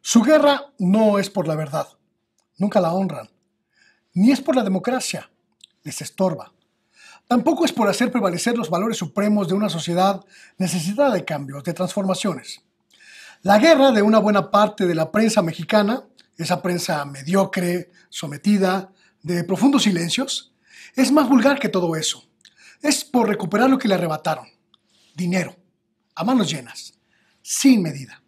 Su guerra no es por la verdad, nunca la honran, ni es por la democracia, les estorba. Tampoco es por hacer prevalecer los valores supremos de una sociedad necesitada de cambios, de transformaciones. La guerra de una buena parte de la prensa mexicana, esa prensa mediocre, sometida, de profundos silencios, es más vulgar que todo eso. Es por recuperar lo que le arrebataron. Dinero, a manos llenas, sin medida.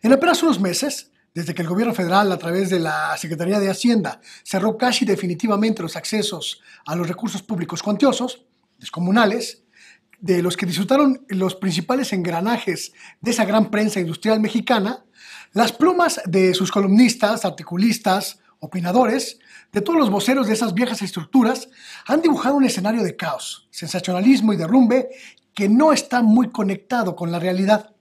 En apenas unos meses, desde que el gobierno federal, a través de la Secretaría de Hacienda, cerró casi definitivamente los accesos a los recursos públicos cuantiosos, descomunales, de los que disfrutaron los principales engranajes de esa gran prensa industrial mexicana, las plumas de sus columnistas, articulistas, opinadores, de todos los voceros de esas viejas estructuras, han dibujado un escenario de caos, sensacionalismo y derrumbe que no está muy conectado con la realidad.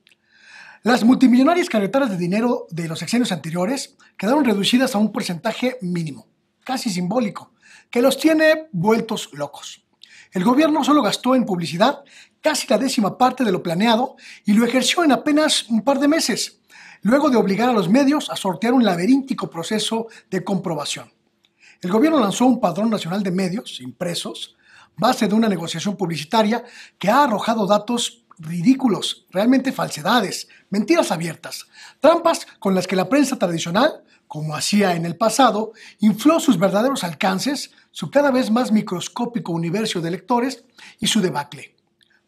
Las multimillonarias carreteras de dinero de los sexenios anteriores quedaron reducidas a un porcentaje mínimo, casi simbólico, que los tiene vueltos locos. El gobierno solo gastó en publicidad casi la décima parte de lo planeado y lo ejerció en apenas un par de meses, luego de obligar a los medios a sortear un laberíntico proceso de comprobación. El gobierno lanzó un padrón nacional de medios impresos, base de una negociación publicitaria que ha arrojado datos ridículos, realmente falsedades, mentiras abiertas, trampas con las que la prensa tradicional, como hacía en el pasado, infló sus verdaderos alcances, su cada vez más microscópico universo de lectores y su debacle.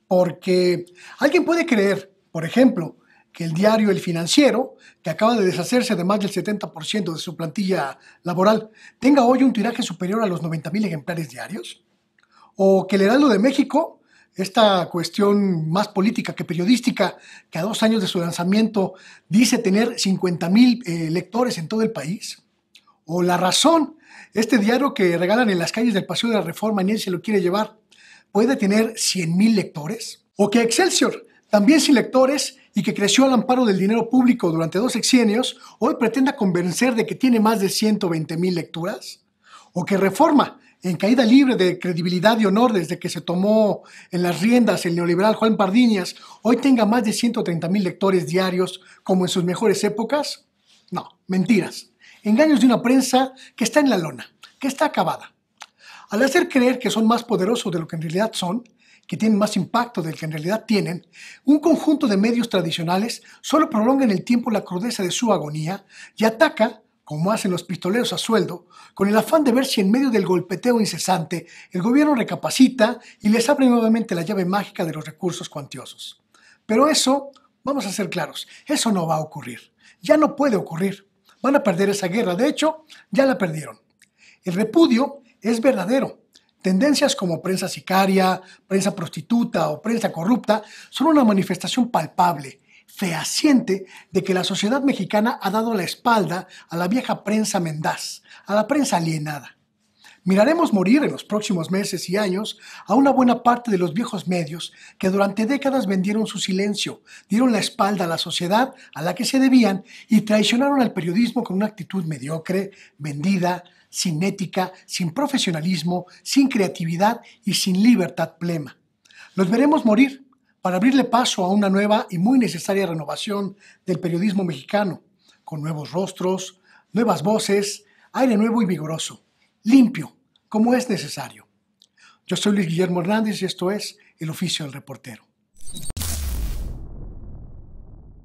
Porque alguien puede creer, por ejemplo, que el diario El Financiero, que acaba de deshacerse de más del 70% de su plantilla laboral, tenga hoy un tiraje superior a los 90.000 ejemplares diarios? ¿O que el Heraldo de México, esta cuestión más política que periodística, que a dos años de su lanzamiento dice tener 50 mil eh, lectores en todo el país, o La Razón, este diario que regalan en las calles del Paseo de la Reforma y nadie se lo quiere llevar, puede tener 100 mil lectores, o que Excelsior, también sin lectores y que creció al amparo del dinero público durante dos sexenios, hoy pretenda convencer de que tiene más de 120 mil lecturas, o que reforma en caída libre de credibilidad y honor desde que se tomó en las riendas el neoliberal Juan Pardiñas, hoy tenga más de 130 lectores diarios como en sus mejores épocas? No, mentiras. Engaños de una prensa que está en la lona, que está acabada. Al hacer creer que son más poderosos de lo que en realidad son, que tienen más impacto del que en realidad tienen, un conjunto de medios tradicionales solo prolonga en el tiempo la crudeza de su agonía y ataca como hacen los pistoleros a sueldo, con el afán de ver si en medio del golpeteo incesante el gobierno recapacita y les abre nuevamente la llave mágica de los recursos cuantiosos. Pero eso, vamos a ser claros, eso no va a ocurrir. Ya no puede ocurrir. Van a perder esa guerra. De hecho, ya la perdieron. El repudio es verdadero. Tendencias como prensa sicaria, prensa prostituta o prensa corrupta son una manifestación palpable, fehaciente de que la sociedad mexicana ha dado la espalda a la vieja prensa mendaz, a la prensa alienada. Miraremos morir en los próximos meses y años a una buena parte de los viejos medios que durante décadas vendieron su silencio, dieron la espalda a la sociedad a la que se debían y traicionaron al periodismo con una actitud mediocre, vendida, sin ética, sin profesionalismo, sin creatividad y sin libertad plena. Los veremos morir para abrirle paso a una nueva y muy necesaria renovación del periodismo mexicano, con nuevos rostros, nuevas voces, aire nuevo y vigoroso, limpio, como es necesario. Yo soy Luis Guillermo Hernández y esto es El oficio del reportero.